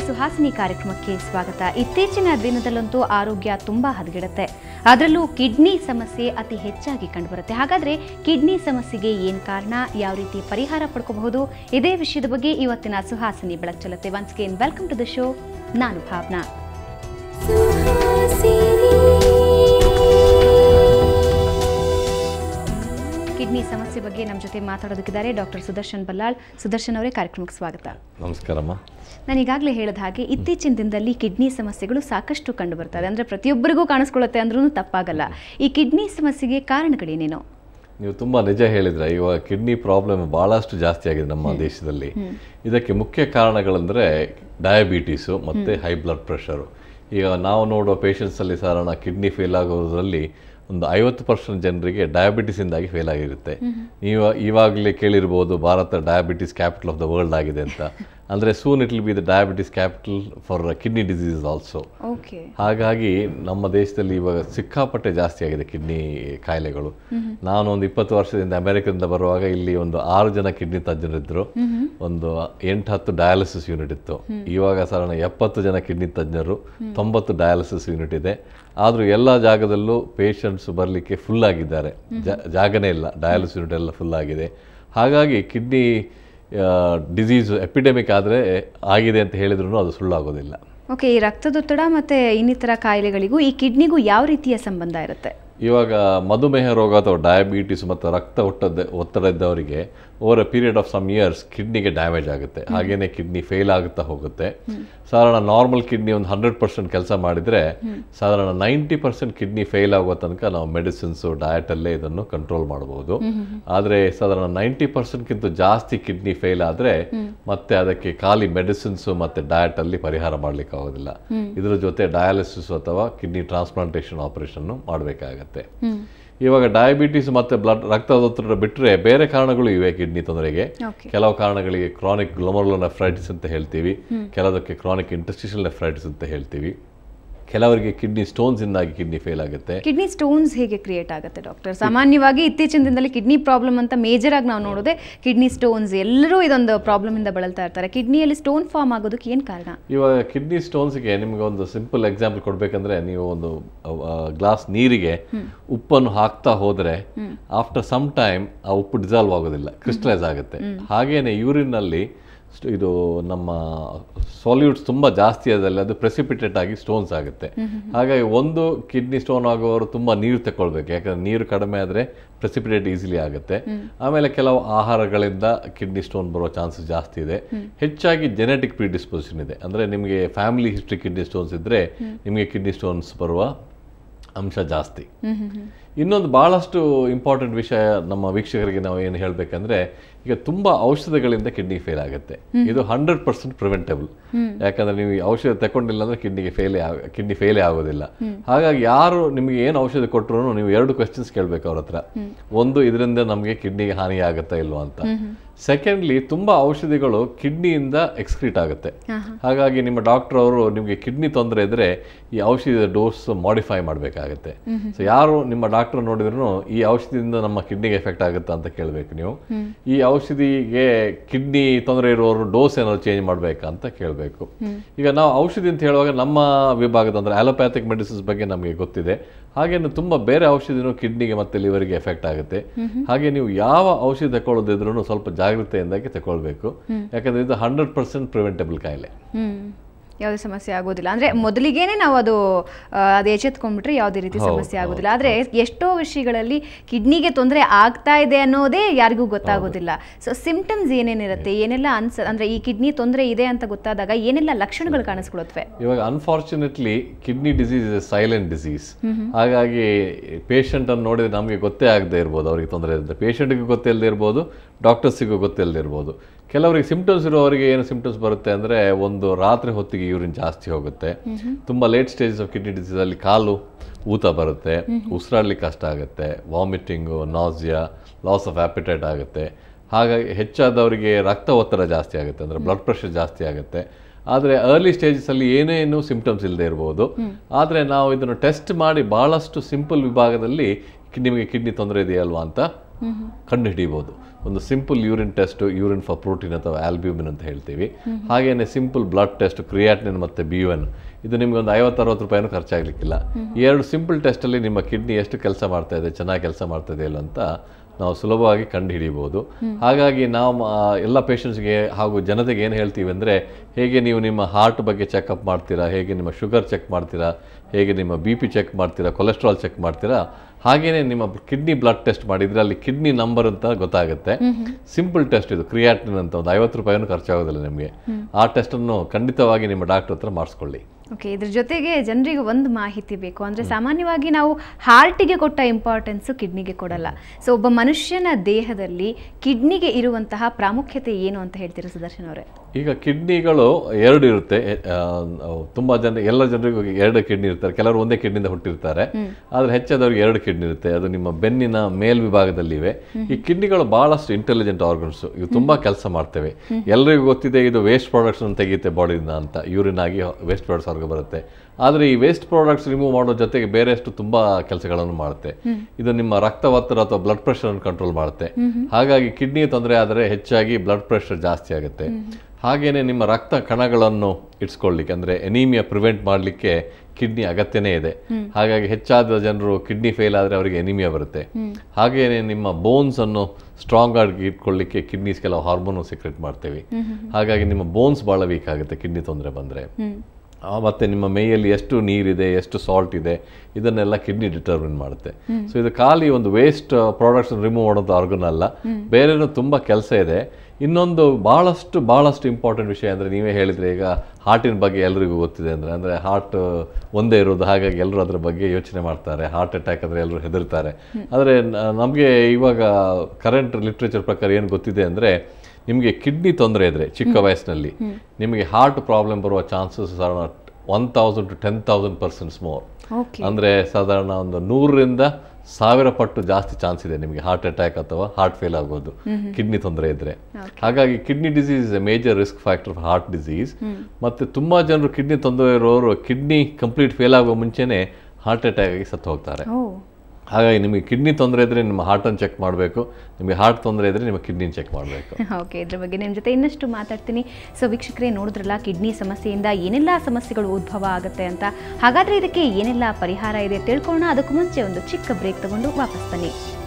ಸುಹಾಸನಿ ಸುಹಾಸಿನಿ ಕಾರ್ಯಕ್ರಮಕ್ಕೆ ಸ್ವಾಗತ ಇತ್ತೀಚಿನ ದಿನದಲ್ಲಂತೂ ಆರೋಗ್ಯ ತುಂಬ ಹದಗೆಡುತ್ತೆ ಅದರಲ್ಲೂ ಕಿಡ್ನಿ ಸಮಸ್ಯೆ ಅತಿ ಹೆಚ್ಚಾಗಿ ಕಂಡುಬರುತ್ತೆ ಹಾಗಾದ್ರೆ ಕಿಡ್ನಿ ಸಮಸ್ಯೆಗೆ ಏನು ಕಾರಣ ಯಾವ ರೀತಿ ಪರಿಹಾರ ಪಡ್ಕೋಬಹುದು ಇದೇ ವಿಷಯದ ಬಗ್ಗೆ ಇವತ್ತಿನ ಸುಹಾಸಿನಿ ಬೆಳಕು ಚೆಲ್ಲುತ್ತೆ once welcome to the show ನಾನು ಭಾವನಾ ಅಗ್ನಿ ಸಮಸ್ಯೆ ಬಗ್ಗೆ ನಮ್ಮ ಜೊತೆ ಮಾತಾಡೋದಕ್ಕಿದ್ದಾರೆ ಡಾಕ್ಟರ್ ಸುದರ್ಶನ್ ಬಲ್ಲಾಳ್ ಸುದರ್ಶನ್ ಅವರೇ ಕಾರ್ಯಕ್ರಮಕ್ಕೆ ಸ್ವಾಗತ ನಮಸ್ಕಾರಮ್ಮ ನಾನು ಈಗಾಗಲೇ ಹೇಳಿದ ಹಾಗೆ ಇತ್ತೀಚಿನ ದಿನದಲ್ಲಿ ಕಿಡ್ನಿ ಸಮಸ್ಯೆಗಳು ಸಾಕಷ್ಟು ಕಂಡು ಬರ್ತಾರೆ ಅಂದರೆ ಪ್ರತಿಯೊಬ್ಬರಿಗೂ ಕಾಣಿಸ್ಕೊಳ್ಳುತ್ತೆ ಅಂದ್ರೂ ತಪ್ಪಾಗಲ್ಲ ಈ ಕಿಡ್ನಿ ಸಮಸ್ಯೆಗೆ ಕಾರಣಗಳೇನೇನು ನೀವು ತುಂಬ ನಿಜ ಹೇಳಿದ್ರೆ ಇವಾಗ ಕಿಡ್ನಿ ಪ್ರಾಬ್ಲಮ್ ಬಹಳಷ್ಟು ಜಾಸ್ತಿ ಆಗಿದೆ ನಮ್ಮ ದೇಶದಲ್ಲಿ ಇದಕ್ಕೆ ಮುಖ್ಯ ಕಾರಣಗಳಂದರೆ ಡಯಾಬಿಟೀಸು ಮತ್ತು ಹೈ ಬ್ಲಡ್ ಪ್ರೆಷರು ಈಗ ನಾವು ನೋಡೋ ಪೇಷಂಟ್ಸಲ್ಲಿ ಸಾಧಾರಣ ಕಿಡ್ನಿ ಫೇಲ್ ಆಗೋದ್ರಲ್ಲಿ ಒಂದು ಐವತ್ತು ಪರ್ಸೆಂಟ್ ಜನರಿಗೆ ಇಂದಾಗಿ ಫೇಲ್ ಆಗಿರುತ್ತೆ ನೀವು ಈವಾಗಲೇ ಕೇಳಿರ್ಬೋದು ಭಾರತ diabetes capital of the world ಆಗಿದೆ ಅಂತ ಅಂದರೆ soon it will be the diabetes capital for kidney disease also ಹಾಗಾಗಿ ನಮ್ಮ ದೇಶದಲ್ಲಿ ಇವಾಗ ಸಿಕ್ಕಾಪಟ್ಟೆ ಜಾಸ್ತಿ ಆಗಿದೆ ಕಿಡ್ನಿ ಕಾಯಿಲೆಗಳು ನಾನು ಒಂದು ಇಪ್ಪತ್ತು ವರ್ಷದಿಂದ ಅಮೆರಿಕದಿಂದ ಬರುವಾಗ ಇಲ್ಲಿ ಒಂದು ಆರು ಜನ ಕಿಡ್ನಿ ತಜ್ಞರಿದ್ದರು ಒಂದು ಎಂಟು ಹತ್ತು ಡಯಾಲಿಸಿಸ್ ಯೂನಿಟ್ ಇತ್ತು ಇವಾಗ ಸಾಧಾರಣ ಎಪ್ಪತ್ತು ಜನ ಕಿಡ್ನಿ ತಜ್ಞರು ತೊಂಬತ್ತು ಡಯಾಲಿಸಿಸ್ ಯೂನಿಟ್ ಇದೆ ಆದರೂ ಎಲ್ಲ ಜಾಗದಲ್ಲೂ ಪೇಷಂಟ್ಸ್ ಬರಲಿಕ್ಕೆ ಫುಲ್ ಆಗಿದ್ದಾರೆ ಜಾಗನೇ ಇಲ್ಲ ಡಯಾಲಿಸಿಸ್ ಯೂನಿಟ್ ಎಲ್ಲ ಫುಲ್ ಆಗಿದೆ ಹಾಗಾಗಿ ಕಿಡ್ನಿ ಡಿಸೀಸ್ ಎಪಿಡೆಮಿಕ್ ಆದರೆ ಆಗಿದೆ ಅಂತ ಹೇಳಿದ್ರು ಅದು ಸುಳ್ಳಾಗೋದಿಲ್ಲ ಓಕೆ ಈ ರಕ್ತದೊತ್ತಡ ಮತ್ತು ಇನ್ನಿತರ ಕಾಯಿಲೆಗಳಿಗೂ ಈ ಕಿಡ್ನಿಗೂ ಯಾವ ರೀತಿಯ ಸಂಬಂಧ ಇರುತ್ತೆ ಇವಾಗ ಮಧುಮೇಹ ರೋಗ ಅಥವಾ ಡಯಾಬಿಟಿಸ್ ಮತ್ತು ರಕ್ತ ಒಟ್ಟದ ಒತ್ತಡ ಇದ್ದವರಿಗೆ over a period of some years ಕಿಡ್ನಿಗೆ ಡ್ಯಾಮೇಜ್ ಆಗುತ್ತೆ ಹಾಗೇನೆ ಕಿಡ್ನಿ ಫೇಲ್ ಆಗುತ್ತಾ ಹೋಗುತ್ತೆ ಸಾಧಾರಣ ನಾರ್ಮಲ್ ಕಿಡ್ನಿ ಒಂದು ಹಂಡ್ರೆಡ್ ಪರ್ಸೆಂಟ್ ಕೆಲಸ ಮಾಡಿದರೆ ಸಾಧಾರಣ ನೈಂಟಿ ಪರ್ಸೆಂಟ್ ಕಿಡ್ನಿ ಫೇಲ್ ಆಗೋ ತನಕ ನಾವು ಮೆಡಿಸಿನ್ಸು ಡಯಟಲ್ಲೇ ಇದನ್ನು ಕಂಟ್ರೋಲ್ ಮಾಡ್ಬೋದು ಆದರೆ ಸಾಧಾರಣ ನೈಂಟಿ ಪರ್ಸೆಂಟ್ಗಿಂತ ಜಾಸ್ತಿ ಕಿಡ್ನಿ ಫೇಲ್ ಆದರೆ ಮತ್ತೆ ಅದಕ್ಕೆ ಖಾಲಿ ಮತ್ತೆ ಮತ್ತು ಡಯಟಲ್ಲಿ ಪರಿಹಾರ ಮಾಡಲಿಕ್ಕೆ ಆಗೋದಿಲ್ಲ ಇದರ ಜೊತೆ ಡಯಾಲಿಸಿಸ್ ಅಥವಾ ಕಿಡ್ನಿ ಟ್ರಾನ್ಸ್ಪ್ಲಾಂಟೇಷನ್ ಆಪರೇಷನ್ ಮಾಡಬೇಕಾಗತ್ತೆ ಇವಾಗ ಡಯಾಬಿಟೀಸ್ ಮತ್ತೆ ಬ್ಲಡ್ ರಕ್ತದೊತ್ತಡ ಬಿಟ್ಟರೆ ಬೇರೆ ಕಾರಣಗಳು ಇವೆ ಕಿಡ್ನಿ ತೊಂದರೆಗೆ ಕೆಲವು ಕಾರಣಗಳಿಗೆ ಕ್ರಾನಿಕ್ ಗ್ಲೊಮರ್ಲೋ ನೆಫ್ರೈಟಿಸ್ ಅಂತ ಹೇಳ್ತೀವಿ ಕೆಲವಕ್ಕೆ ಕ್ರಾನಿಕ್ ಇಂಟೆಸ್ಟಿಷಲ್ ನೆಫ್ರೈಟಿಸ್ ಅಂತ ಹೇಳ್ತೀವಿ ಕೆಲವರಿಗೆ ಕಿಡ್ನಿ ಸ್ಟೋನ್ಸ್ ಇಂದಾಗಿ ಕಿಡ್ನಿ ಫೇಲ್ ಆಗುತ್ತೆ ಕಿಡ್ನಿ ಸ್ಟೋನ್ಸ್ ಹೇಗೆ ಕ್ರಿಯೇಟ್ ಆಗುತ್ತೆ ಡಾಕ್ಟರ್ ಸಾಮಾನ್ಯವಾಗಿ ಇತ್ತೀಚಿನ ದಿನದಲ್ಲಿ ಕಿಡ್ನಿ ಪ್ರಾಬ್ಲಮ್ ಅಂತ ಮೇಜರ್ ಆಗಿ ನಾವು ನೋಡೋದೇ ಕಿಡ್ನಿ ಸ್ಟೋನ್ಸ್ ಎಲ್ಲರೂ ಇದೊಂದು ಪ್ರಾಬ್ಲಮ್ ಇಂದ ಬಳಲ್ತಾ ಇರ್ತಾರೆ ಕಿಡ್ನಿಯಲ್ಲಿ ಸ್ಟೋನ್ ಫಾರ್ಮ್ ಆಗೋದಕ್ಕೆ ಏನು ಕಾರಣ ಇವಾಗ ಕಿಡ್ನಿ ಗೆ ನಿಮಗೆ ಒಂದು ಸಿಂಪಲ್ ಎಕ್ಸಾಂಪಲ್ ಕೊಡಬೇಕಂದ್ರೆ ನೀವು ಒಂದು ಗ್ಲಾಸ್ ನೀರಿಗೆ ಉಪ್ಪನ್ನು ಹಾಕ್ತಾ ಹೋದ್ರೆ ಆಫ್ಟರ್ ಸಮ್ ಟೈಮ್ ಆ ಉಪ್ಪು ಡಿಸಾಲ್ವ್ ಆಗೋದಿಲ್ಲ ಕ್ರಿಸ್ಟಲೈಸ್ ಆಗುತ್ತೆ ಹಾಗೇನೆ ನಲ್ಲಿ ಇದು ನಮ್ಮ ಸಾಲ್ಯೂಟ್ಸ್ ತುಂಬ ಜಾಸ್ತಿ ಅದಲ್ಲ ಅದು ಪ್ರೆಸಿಪಿಟೇಟ್ ಆಗಿ ಸ್ಟೋನ್ಸ್ ಆಗುತ್ತೆ ಹಾಗಾಗಿ ಒಂದು ಕಿಡ್ನಿ ಸ್ಟೋನ್ ಆಗುವವರು ತುಂಬ ನೀರು ತಗೊಳ್ಬೇಕು ಯಾಕಂದ್ರೆ ನೀರು ಕಡಿಮೆ ಆದರೆ ಪ್ರೆಸಿಪಿಟೇಟ್ ಈಸಿಲಿ ಆಗುತ್ತೆ ಆಮೇಲೆ ಕೆಲವು ಆಹಾರಗಳಿಂದ ಕಿಡ್ನಿ ಸ್ಟೋನ್ ಬರೋ ಚಾನ್ಸಸ್ ಜಾಸ್ತಿ ಇದೆ ಹೆಚ್ಚಾಗಿ ಜೆನೆಟಿಕ್ ಪ್ರಿಡಿಸ್ಪೋಸಿಷನ್ ಇದೆ ಅಂದರೆ ನಿಮಗೆ ಫ್ಯಾಮಿಲಿ ಹಿಸ್ಟ್ರಿ ಕಿಡ್ನಿ ಸ್ಟೋನ್ಸ್ ಇದ್ದರೆ ನಿಮಗೆ ಕಿಡ್ನಿ ಸ್ಟೋನ್ಸ್ ಬರುವ ಅಂಶ ಜಾಸ್ತಿ ಇನ್ನೊಂದು ಬಹಳಷ್ಟು ಇಂಪಾರ್ಟೆಂಟ್ ವಿಷಯ ನಮ್ಮ ವೀಕ್ಷಕರಿಗೆ ನಾವು ಏನು ಹೇಳಬೇಕಂದ್ರೆ ಈಗ ತುಂಬಾ ಔಷಧಗಳಿಂದ ಕಿಡ್ನಿ ಫೇಲ್ ಆಗುತ್ತೆ ಇದು ಹಂಡ್ರೆಡ್ ಪರ್ಸೆಂಟ್ ಪ್ರಿವೆಂಟೇಬಲ್ ಯಾಕಂದ್ರೆ ನೀವು ಔಷಧ ತಗೊಂಡಿಲ್ಲ ಅಂದ್ರೆ ಕಿಡ್ನಿಗೆ ಫೇಲೇ ಕಿಡ್ನಿ ಫೇಲೇ ಆಗೋದಿಲ್ಲ ಹಾಗಾಗಿ ಯಾರು ನಿಮಗೆ ಏನು ಔಷಧ ಕೊಟ್ಟರು ನೀವು ಎರಡು ಕ್ವೆಶನ್ಸ್ ಕೇಳಬೇಕು ಅವ್ರ ಹತ್ರ ಒಂದು ಇದರಿಂದ ನಮಗೆ ಕಿಡ್ನಿಗೆ ಹಾನಿ ಆಗುತ್ತಾ ಇಲ್ವಾ ಅಂತ ಸೆಕೆಂಡ್ಲಿ ತುಂಬ ಔಷಧಿಗಳು ಕಿಡ್ನಿಯಿಂದ ಎಕ್ಸ್ಕ್ರೀಟ್ ಆಗುತ್ತೆ ಹಾಗಾಗಿ ನಿಮ್ಮ ಡಾಕ್ಟರ್ ಅವರು ನಿಮಗೆ ಕಿಡ್ನಿ ತೊಂದರೆ ಇದ್ದರೆ ಈ ಔಷಧಿಯ ಡೋಸ್ ಮಾಡಿಫೈ ಮಾಡಬೇಕಾಗುತ್ತೆ ಸೊ ಯಾರು ನಿಮ್ಮ ಡಾಕ್ಟರ್ ನೋಡಿದ್ರು ಈ ಔಷಧಿಯಿಂದ ನಮ್ಮ ಕಿಡ್ನಿಗೆ ಎಫೆಕ್ಟ್ ಆಗುತ್ತೆ ಅಂತ ಕೇಳಬೇಕು ನೀವು ಈ ಔಷಧಿಗೆ ಕಿಡ್ನಿ ತೊಂದರೆ ಇರುವವರು ಡೋಸ್ ಏನಾದ್ರು ಚೇಂಜ್ ಮಾಡಬೇಕಾ ಅಂತ ಕೇಳಬೇಕು ಈಗ ನಾವು ಔಷಧಿ ಅಂತ ಹೇಳುವಾಗ ನಮ್ಮ ವಿಭಾಗದ ಅಂದರೆ ಆಲೋಪ್ಯಾಥಿಕ್ ಮೆಡಿಸಿನ್ಸ್ ಬಗ್ಗೆ ನಮಗೆ ಗೊತ್ತಿದೆ ಹಾಗೆ ತುಂಬಾ ಬೇರೆ ಔಷಧಿನೂ ಕಿಡ್ನಿಗೆ ಮತ್ತೆ ಲಿವರ್ಗೆ ಎಫೆಕ್ಟ್ ಆಗುತ್ತೆ ಹಾಗೆ ನೀವು ಯಾವ ಔಷಧಿ ತಗೊಳ್ಳೋದಿದ್ರೂ ಸ್ವಲ್ಪ ಜಾಗ್ರತೆಯಿಂದಾಗಿ ತಗೊಳ್ಬೇಕು ಯಾಕಂದ್ರೆ ಇದು ಹಂಡ್ರೆಡ್ ಪರ್ಸೆಂಟ್ ಪ್ರಿವೆಂಟೇಬಲ್ ಕಾಯಿಲೆ ಯಾವುದೇ ಸಮಸ್ಯೆ ಆಗೋದಿಲ್ಲ ಅಂದರೆ ಮೊದಲಿಗೇನೆ ನಾವು ಅದು ಅದು ಎಚ್ಚೆತ್ಕೊಂಡ್ಬಿಟ್ರೆ ಯಾವುದೇ ರೀತಿ ಸಮಸ್ಯೆ ಆಗೋದಿಲ್ಲ ಆದರೆ ಎಷ್ಟೋ ವಿಷಯಗಳಲ್ಲಿ ಕಿಡ್ನಿಗೆ ತೊಂದರೆ ಆಗ್ತಾ ಇದೆ ಅನ್ನೋದೇ ಯಾರಿಗೂ ಗೊತ್ತಾಗೋದಿಲ್ಲ ಸೊ ಸಿಂಪ್ಟಮ್ಸ್ ಏನೇನಿರುತ್ತೆ ಏನೆಲ್ಲ ಅನ್ಸ ಅಂದರೆ ಈ ಕಿಡ್ನಿ ತೊಂದರೆ ಇದೆ ಅಂತ ಗೊತ್ತಾದಾಗ ಏನೆಲ್ಲ ಲಕ್ಷಣಗಳು ಕಾಣಿಸ್ಕೊಳತ್ವೆ ಇವಾಗ unfortunately kidney disease is silent disease ಹಾಗಾಗಿ ಪೇಷಂಟ್ ಅನ್ನು ನೋಡಿದ್ರೆ ನಮಗೆ ಗೊತ್ತೇ ಆಗದೆ ಇರ್ಬೋದು ಅವ್ರಿಗೆ ತೊಂದರೆ ಇದೆ ಪೇಷಂಟ್ಗೂ ಗೊತ್ತಿಲ್ಲದೆ ಇರ್ಬೋದು ಡಾಕ್ಟರ್ಸಿಗೂ ಗೊತ್ತಿಲ್ಲದೆ ಇರ್ಬೋದು ಕೆಲವರಿಗೆ ಸಿಂಪ್ಟಮ್ಸ್ ಇರೋವರಿಗೆ ಏನು ಸಿಂಪ್ಟಮ್ಸ್ ಬರುತ್ತೆ ಅಂದರೆ ಒಂದು ರಾತ್ರಿ ಹೊತ್ತಿಗೆ ಯೂರಿನ್ ಜಾಸ್ತಿ ಹೋಗುತ್ತೆ ತುಂಬ ಲೇಟ್ ಸ್ಟೇಜಸ್ ಆಫ್ ಕಿಡ್ನಿ ಡಿಸೀಸಲ್ಲಿ ಕಾಲು ಊತ ಬರುತ್ತೆ ಉಸಿರಾಡ್ಲಿಕ್ಕೆ ಕಷ್ಟ ಆಗುತ್ತೆ vomiting nausea loss of appetite ಆಗುತ್ತೆ ಹಾಗಾಗಿ ಹೆಚ್ಚಾದವರಿಗೆ ರಕ್ತ ಒತ್ತಡ ಜಾಸ್ತಿ ಆಗುತ್ತೆ ಅಂದರೆ ಬ್ಲಡ್ ಪ್ರೆಷರ್ ಜಾಸ್ತಿ ಆಗುತ್ತೆ ಆದರೆ ಅರ್ಲಿ ಅಲ್ಲಿ ಏನೇನು ಸಿಂಪ್ಟಮ್ಸ್ ಇಲ್ಲದೆ ಇರ್ಬೋದು ಆದರೆ ನಾವು ಇದನ್ನು ಟೆಸ್ಟ್ ಮಾಡಿ ಭಾಳಷ್ಟು ಸಿಂಪಲ್ ವಿಭಾಗದಲ್ಲಿ ನಿಮಗೆ ಕಿಡ್ನಿ ತೊಂದರೆ ಇದೆಯಲ್ವಾ ಅಂತ ಕಂಡು ಹಿಡಿಬೋದು ಒಂದು simple urine test urine for protein ಅಥವಾ ಆಲ್ಬ್ಯೂಮಿನ್ ಅಂತ ಹೇಳ್ತೀವಿ ಹಾಗೇನೆ ಸಿಂಪಲ್ ಬ್ಲಡ್ ಟೆಸ್ಟ್ ಕ್ರಿಯಾಟಿನ್ ಮತ್ತು ಬಿ ಯು ಎನ್ ಇದು ನಿಮ್ಗೊಂದು ಐವತ್ತರವತ್ತು ರೂಪಾಯಿನೂ ಖರ್ಚಾಗಲಿಕ್ಕಿಲ್ಲ ಎರಡು ಸಿಂಪಲ್ ಟೆಸ್ಟಲ್ಲಿ ನಿಮ್ಮ ಕಿಡ್ನಿ ಎಷ್ಟು ಕೆಲಸ ಮಾಡ್ತಾ ಇದೆ ಚೆನ್ನಾಗಿ ಕೆಲಸ ಮಾಡ್ತಾ ಇದೆ ಇಲ್ಲ ಅಂತ ನಾವು ಸುಲಭವಾಗಿ ಕಂಡು ಹಿಡಿಬೋದು ಹಾಗಾಗಿ ನಾವು ಎಲ್ಲ ಪೇಷಂಟ್ಸ್ಗೆ ಹಾಗೂ ಜನತೆಗೆ ಏನು ಹೇಳ್ತೀವಿ ಅಂದರೆ ಹೇಗೆ ನೀವು ನಿಮ್ಮ ಹಾರ್ಟ್ ಬಗ್ಗೆ ಚೆಕಪ್ ಮಾಡ್ತೀರಾ ಹೇಗೆ ನಿಮ್ಮ ಶುಗರ್ ಚೆಕ್ ಮಾಡ್ತೀರಾ ಹೇಗೆ ನಿಮ್ಮ ಬಿ ಪಿ ಚೆಕ್ ಮಾಡ್ತೀರಾ ಕೊಲೆಸ್ಟ್ರಾಲ್ ಚೆಕ್ ಮಾಡ್ತೀರಾ ಹಾಗೇನೆ ನಿಮ್ಮ ಕಿಡ್ನಿ ಬ್ಲಡ್ ಟೆಸ್ಟ್ ಮಾಡಿದ್ರೆ ಅಲ್ಲಿ ಕಿಡ್ನಿ ನಂಬರ್ ಅಂತ ಗೊತ್ತಾಗುತ್ತೆ ಸಿಂಪಲ್ ಟೆಸ್ಟ್ ಇದು ಕ್ರಿಯಾಟಿನ್ ಅಂತ ಒಂದು ಐವತ್ತು ರೂಪಾಯಿನೂ ಖರ್ಚಾಗೋದಿಲ್ಲ ನಿಮಗೆ ಆ ಟೆಸ್ಟನ್ನು ಖಂಡಿತವಾಗಿ ನಿಮ್ಮ ಡಾಕ್ಟರ್ ಹತ್ರ ಮಾಡಿಸ್ಕೊಳ್ಳಿ ಓಕೆ ಇದ್ರ ಜೊತೆಗೆ ಜನರಿಗೆ ಒಂದು ಮಾಹಿತಿ ಬೇಕು ಅಂದರೆ ಸಾಮಾನ್ಯವಾಗಿ ನಾವು ಹಾರ್ಟಿಗೆ ಕೊಟ್ಟ ಇಂಪಾರ್ಟೆನ್ಸು ಕಿಡ್ನಿಗೆ ಕೊಡಲ್ಲ ಸೊ ಒಬ್ಬ ಮನುಷ್ಯನ ದೇಹದಲ್ಲಿ ಕಿಡ್ನಿಗೆ ಇರುವಂತಹ ಪ್ರಾಮುಖ್ಯತೆ ಏನು ಅಂತ ಹೇಳ್ತೀರಾ ಸುದರ್ಶನ್ ಅವರೇ ಈಗ ಕಿಡ್ನಿಗಳು ಎರಡು ಇರುತ್ತೆ ತುಂಬ ಜನ ಎಲ್ಲ ಜನರಿಗೂ ಎರಡು ಕಿಡ್ನಿ ಇರ್ತಾರೆ ಕೆಲವರು ಒಂದೇ ಕಿಡ್ನಿಂದ ಹುಟ್ಟಿರ್ತಾರೆ ಆದರೆ ಹೆಚ್ಚಾದವ್ರಿಗೆ ಎರಡು ಕಿಡ್ನಿ ಇರುತ್ತೆ ಅದು ನಿಮ್ಮ ಬೆನ್ನಿನ ಇವೆ ಈ ಕಿಡ್ನಿಗಳು ಬಹಳಷ್ಟು ಇಂಟೆಲಿಜೆಂಟ್ ಆರ್ಗನ್ಸ್ ಇವು ತುಂಬ ಕೆಲಸ ಮಾಡ್ತೇವೆ ಎಲ್ಲರಿಗೂ ಗೊತ್ತಿದೆ ಇದು ವೇಸ್ಟ್ ಪ್ರಾಡಕ್ಟ್ಸ್ ತೆಗೆಯುತ್ತೆ ಬಾಡಿನ ಅಂತ ಯೂರಿನ್ ಆಗಿ ವೇಸ್ಟ್ ಪ್ರಾಡಕ್ಟ್ಸ್ ಸಾವಿರಕ್ಕೆ ಬರುತ್ತೆ ಆದರೆ ಈ ವೇಸ್ಟ್ ಪ್ರಾಡಕ್ಟ್ಸ್ ರಿಮೂವ್ ಮಾಡೋ ಜೊತೆಗೆ ಬೇರೆಷ್ಟು ತುಂಬ ಕೆಲಸಗಳನ್ನು ಮಾಡುತ್ತೆ ಇದು ನಿಮ್ಮ ರಕ್ತ ಒತ್ತಡ ಅಥವಾ ಬ್ಲಡ್ ಅನ್ನು ಕಂಟ್ರೋಲ್ ಮಾಡುತ್ತೆ ಹಾಗಾಗಿ ಕಿಡ್ನಿ ತೊಂದರೆ ಆದರೆ ಹೆಚ್ಚಾಗಿ ಬ್ಲಡ್ ಪ್ರೆಷರ್ ಜಾಸ್ತಿ ಆಗುತ್ತೆ ಹಾಗೇನೆ ನಿಮ್ಮ ರಕ್ತ ಕಣಗಳನ್ನು ಇಟ್ಸ್ಕೊಳ್ಳಿಕ್ಕೆ ಅಂದರೆ ಎನೀಮಿಯಾ ಪ್ರಿವೆಂಟ್ ಮಾಡಲಿಕ್ಕೆ ಕಿಡ್ನಿ ಅಗತ್ಯನೇ ಇದೆ ಹಾಗಾಗಿ ಹೆಚ್ಚಾದ ಜನರು ಕಿಡ್ನಿ ಫೇಲ್ ಆದರೆ ಅವರಿಗೆ ಎನಿಮಿಯಾ ಬರುತ್ತೆ ಹಾಗೆಯೇ ನಿಮ್ಮ ಬೋನ್ಸ್ ಅನ್ನು ಸ್ಟ್ರಾಂಗ್ ಆಗಿ ಇಟ್ಕೊಳ್ಳಿಕ್ಕೆ ಕಿಡ್ನೀಸ್ ಕೆಲವು ಹಾರ್ಮೋನು ಸೀಕ್ರೆಟ್ ಮಾಡ್ತೇವೆ ಹಾಗಾಗಿ ನಿಮ್ಮ ಬೋನ್ಸ್ ಭಾಳ ವೀಕ್ ಆಗುತ್ತೆ ಕಿಡ್ನಿ ತೊಂದರೆ ಬಂದರೆ ಮತ್ತು ನಿಮ್ಮ ಮೇಯಲ್ಲಿ ಎಷ್ಟು ನೀರಿದೆ ಎಷ್ಟು ಸಾಲ್ಟ್ ಇದೆ ಇದನ್ನೆಲ್ಲ ಕಿಡ್ನಿ ಡಿಟರ್ಮಿನ್ ಮಾಡುತ್ತೆ ಸೊ ಇದು ಖಾಲಿ ಒಂದು ವೇಸ್ಟ್ ಪ್ರಾಡಕ್ಟ್ಸ್ ರಿಮೂವ್ ಮಾಡೋದು ಆರ್ಗನ್ ಅಲ್ಲ ಬೇರೆನೂ ತುಂಬ ಕೆಲಸ ಇದೆ ಇನ್ನೊಂದು ಭಾಳಷ್ಟು ಭಾಳಷ್ಟು ಇಂಪಾರ್ಟೆಂಟ್ ವಿಷಯ ಅಂದರೆ ನೀವೇ ಹೇಳಿದರೆ ಈಗ ಹಾರ್ಟಿನ ಬಗ್ಗೆ ಎಲ್ರಿಗೂ ಗೊತ್ತಿದೆ ಅಂದರೆ ಅಂದರೆ ಹಾರ್ಟ್ ಒಂದೇ ಇರೋದು ಹಾಗಾಗಿ ಎಲ್ಲರೂ ಅದರ ಬಗ್ಗೆ ಯೋಚನೆ ಮಾಡ್ತಾರೆ ಹಾರ್ಟ್ ಅಟ್ಯಾಕ್ ಅಂದರೆ ಎಲ್ಲರೂ ಹೆದರ್ತಾರೆ ಆದರೆ ನಮಗೆ ಇವಾಗ ಕರೆಂಟ್ ಲಿಟ್ರೇಚರ್ ಪ್ರಕಾರ ಏನು ಗೊತ್ತಿದೆ ಅಂದರೆ ನಿಮಗೆ ಕಿಡ್ನಿ ತೊಂದರೆ ಇದ್ದರೆ ಚಿಕ್ಕ ವಯಸ್ಸಿನಲ್ಲಿ ನಿಮಗೆ ಹಾರ್ಟ್ ಪ್ರಾಬ್ಲಮ್ ಬರುವ ಚಾನ್ಸಸ್ ಸಾಧಾರಣ one thousand to ten thousand percents more ಅಂದರೆ ಸಾಧಾರಣ ಒಂದು ನೂರರಿಂದ ಸಾವಿರ ಪಟ್ಟು ಜಾಸ್ತಿ ಚಾನ್ಸ್ ಇದೆ ನಿಮಗೆ ಹಾರ್ಟ್ ಅಟ್ಯಾಕ್ ಅಥವಾ ಹಾರ್ಟ್ ಫೇಲ್ ಆಗೋದು ಕಿಡ್ನಿ ತೊಂದರೆ ಇದ್ದರೆ ಹಾಗಾಗಿ kidney disease is a major risk factor for heart disease ಮತ್ತು ತುಂಬ ಜನರು ಕಿಡ್ನಿ ತೊಂದರೆ ಇರೋರು ಕಿಡ್ನಿ ಕಂಪ್ಲೀಟ್ ಫೇಲ್ ಆಗುವ ಮುಂಚೆನೇ ಹಾರ್ಟ್ ಅಟ್ಯಾಕ್ ಆಗಿ ಸತ್ತು ಹೋಗ್ತಾರೆ ಹಾಗಾಗಿ ನಿಮಗೆ ಕಿಡ್ನಿ ತೊಂದರೆ ಇದ್ದರೆ ನಿಮ್ಮ ಅನ್ನು ಚೆಕ್ ಮಾಡಬೇಕು ನಿಮಗೆ ಹಾರ್ಟ್ ತೊಂದರೆ ಇದ್ದರೆ ನಿಮ್ಮ ಕಿಡ್ನಿ ಚೆಕ್ ಮಾಡಬೇಕು ಓಕೆ ಇದ್ರ ಬಗ್ಗೆ ನಿಮ್ಮ ಜೊತೆ ಇನ್ನಷ್ಟು ಮಾತಾಡ್ತೀನಿ ಸೊ ವೀಕ್ಷಕರೇ ನೋಡಿದ್ರಲ್ಲ ಕಿಡ್ನಿ ಸಮಸ್ಯೆಯಿಂದ ಏನೆಲ್ಲ ಸಮಸ್ಯೆಗಳು ಉದ್ಭವ ಆಗುತ್ತೆ ಅಂತ ಹಾಗಾದರೆ ಇದಕ್ಕೆ ಏನೆಲ್ಲ ಪರಿಹಾರ ಇದೆ ತಿಳ್ಕೊಳ್ಳೋಣ ಅದಕ್ಕೂ ಮುಂಚೆ ಒಂದು ಚಿಕ್ಕ ಬ್ರೇಕ್ ತಗೊಂಡು ವಾಪಸ್ ಬನ್ನಿ